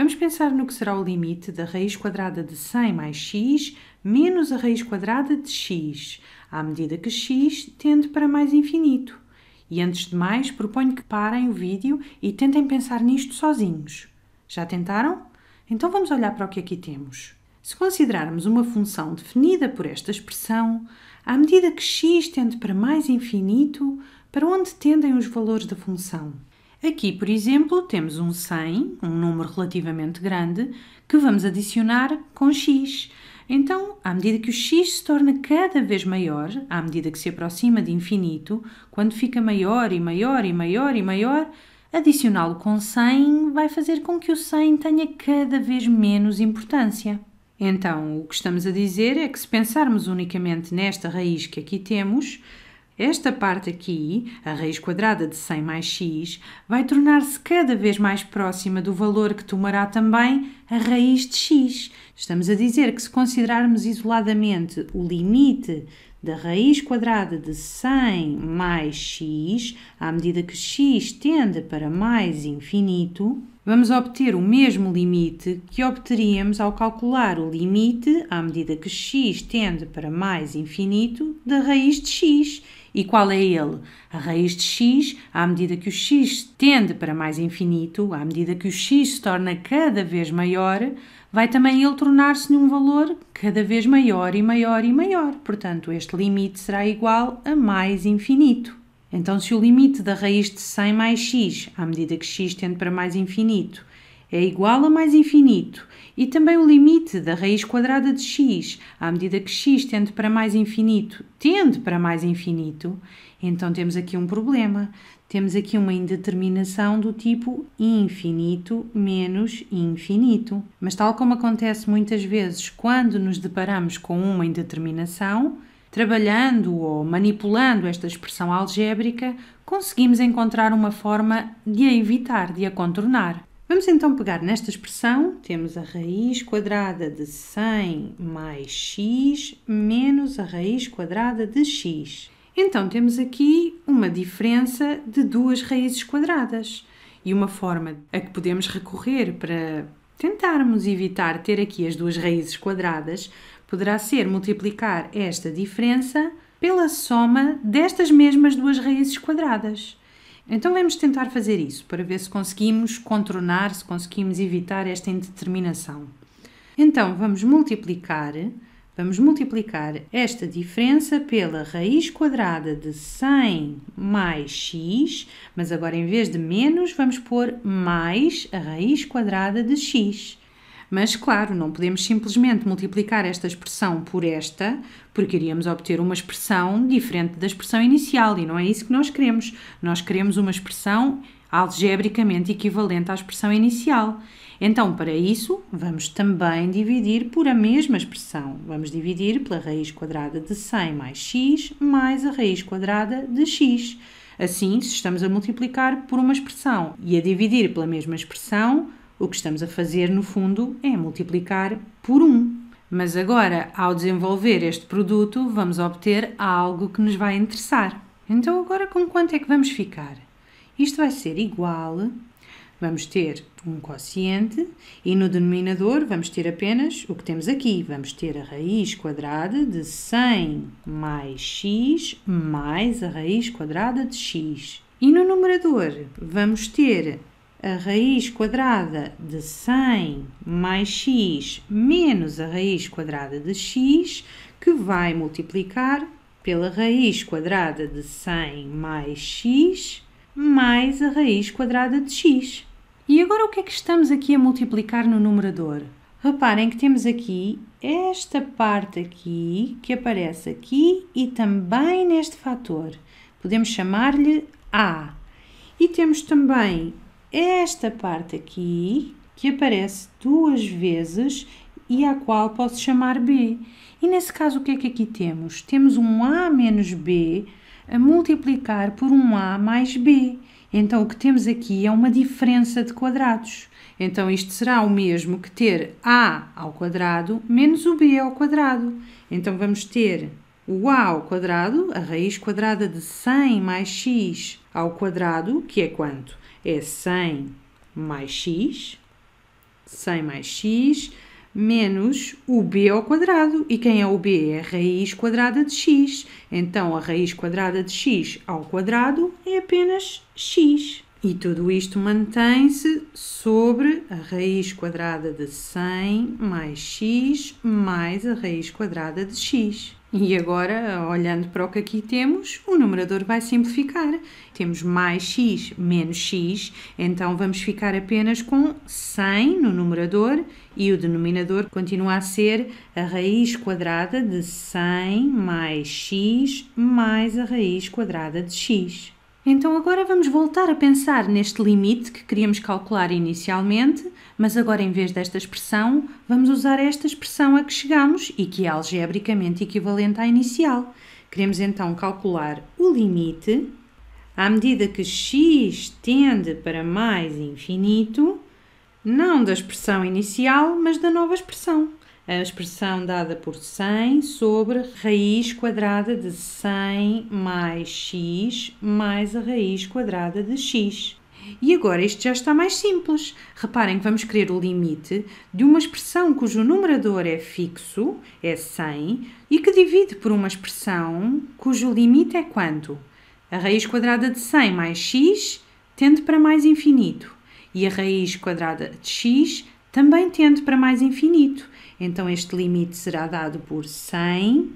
Vamos pensar no que será o limite da raiz quadrada de 100 mais x menos a raiz quadrada de x, à medida que x tende para mais infinito. E antes de mais, proponho que parem o vídeo e tentem pensar nisto sozinhos. Já tentaram? Então vamos olhar para o que aqui temos. Se considerarmos uma função definida por esta expressão, à medida que x tende para mais infinito, para onde tendem os valores da função? Aqui, por exemplo, temos um 100, um número relativamente grande, que vamos adicionar com x. Então, à medida que o x se torna cada vez maior, à medida que se aproxima de infinito, quando fica maior e maior e maior e maior, adicioná-lo com 100 vai fazer com que o 100 tenha cada vez menos importância. Então, o que estamos a dizer é que se pensarmos unicamente nesta raiz que aqui temos, esta parte aqui, a raiz quadrada de 100 mais x, vai tornar-se cada vez mais próxima do valor que tomará também a raiz de x. Estamos a dizer que se considerarmos isoladamente o limite da raiz quadrada de 100 mais x, à medida que x tende para mais infinito, vamos obter o mesmo limite que obteríamos ao calcular o limite à medida que x tende para mais infinito da raiz de x. E qual é ele? A raiz de x, à medida que o x tende para mais infinito, à medida que o x se torna cada vez maior, vai também ele tornar-se num valor cada vez maior e maior e maior. Portanto, este limite será igual a mais infinito. Então, se o limite da raiz de 100 mais x, à medida que x tende para mais infinito, é igual a mais infinito, e também o limite da raiz quadrada de x, à medida que x tende para mais infinito, tende para mais infinito, então temos aqui um problema. Temos aqui uma indeterminação do tipo infinito menos infinito. Mas, tal como acontece muitas vezes quando nos deparamos com uma indeterminação, Trabalhando ou manipulando esta expressão algébrica, conseguimos encontrar uma forma de a evitar, de a contornar. Vamos então pegar nesta expressão, temos a raiz quadrada de 100 mais x menos a raiz quadrada de x. Então temos aqui uma diferença de duas raízes quadradas e uma forma a que podemos recorrer para tentarmos evitar ter aqui as duas raízes quadradas poderá ser multiplicar esta diferença pela soma destas mesmas duas raízes quadradas. Então vamos tentar fazer isso para ver se conseguimos contornar, se conseguimos evitar esta indeterminação. Então vamos multiplicar, vamos multiplicar esta diferença pela raiz quadrada de 100 mais x, mas agora em vez de menos vamos pôr mais a raiz quadrada de x. Mas, claro, não podemos simplesmente multiplicar esta expressão por esta, porque iríamos obter uma expressão diferente da expressão inicial e não é isso que nós queremos. Nós queremos uma expressão algebricamente equivalente à expressão inicial. Então, para isso, vamos também dividir por a mesma expressão. Vamos dividir pela raiz quadrada de 100 mais x mais a raiz quadrada de x. Assim, se estamos a multiplicar por uma expressão e a dividir pela mesma expressão, o que estamos a fazer, no fundo, é multiplicar por 1. Um. Mas agora, ao desenvolver este produto, vamos obter algo que nos vai interessar. Então, agora com quanto é que vamos ficar? Isto vai ser igual. Vamos ter um quociente e no denominador vamos ter apenas o que temos aqui. Vamos ter a raiz quadrada de 100 mais x mais a raiz quadrada de x. E no numerador vamos ter a raiz quadrada de 100 mais x menos a raiz quadrada de x, que vai multiplicar pela raiz quadrada de 100 mais x mais a raiz quadrada de x. E agora o que é que estamos aqui a multiplicar no numerador? Reparem que temos aqui esta parte aqui que aparece aqui e também neste fator. Podemos chamar-lhe A. E temos também esta parte aqui que aparece duas vezes e a qual posso chamar b. E nesse caso, o que é que aqui temos? Temos um a menos b a multiplicar por um a mais b. Então, o que temos aqui é uma diferença de quadrados. Então, isto será o mesmo que ter a ao quadrado menos o b ao quadrado. Então, vamos ter o a ao quadrado, a raiz quadrada de 100 mais x ao quadrado, que é quanto? é 100 mais x, 100 mais x, menos o b ao quadrado. E quem é o b? É a raiz quadrada de x. Então, a raiz quadrada de x ao quadrado é apenas x. E tudo isto mantém-se sobre a raiz quadrada de 100 mais x mais a raiz quadrada de x. E agora, olhando para o que aqui temos, o numerador vai simplificar. Temos mais x menos x, então vamos ficar apenas com 100 no numerador e o denominador continua a ser a raiz quadrada de 100 mais x mais a raiz quadrada de x. Então agora vamos voltar a pensar neste limite que queríamos calcular inicialmente, mas agora em vez desta expressão, vamos usar esta expressão a que chegamos e que é algebricamente equivalente à inicial. Queremos então calcular o limite à medida que x tende para mais infinito, não da expressão inicial, mas da nova expressão a expressão dada por 100 sobre raiz quadrada de 100 mais x mais a raiz quadrada de x. E agora isto já está mais simples. Reparem que vamos querer o limite de uma expressão cujo numerador é fixo, é 100, e que divide por uma expressão cujo limite é quanto? A raiz quadrada de 100 mais x tende para mais infinito e a raiz quadrada de x também tende para mais infinito. Então este limite será dado por 100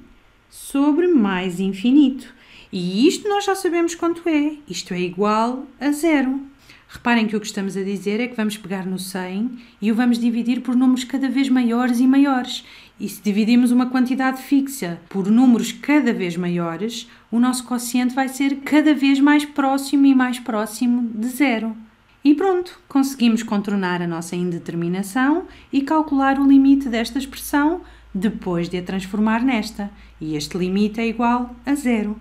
sobre mais infinito. E isto nós já sabemos quanto é. Isto é igual a zero. Reparem que o que estamos a dizer é que vamos pegar no 100 e o vamos dividir por números cada vez maiores e maiores. E se dividimos uma quantidade fixa por números cada vez maiores, o nosso quociente vai ser cada vez mais próximo e mais próximo de zero. E pronto, conseguimos contornar a nossa indeterminação e calcular o limite desta expressão depois de a transformar nesta, e este limite é igual a zero.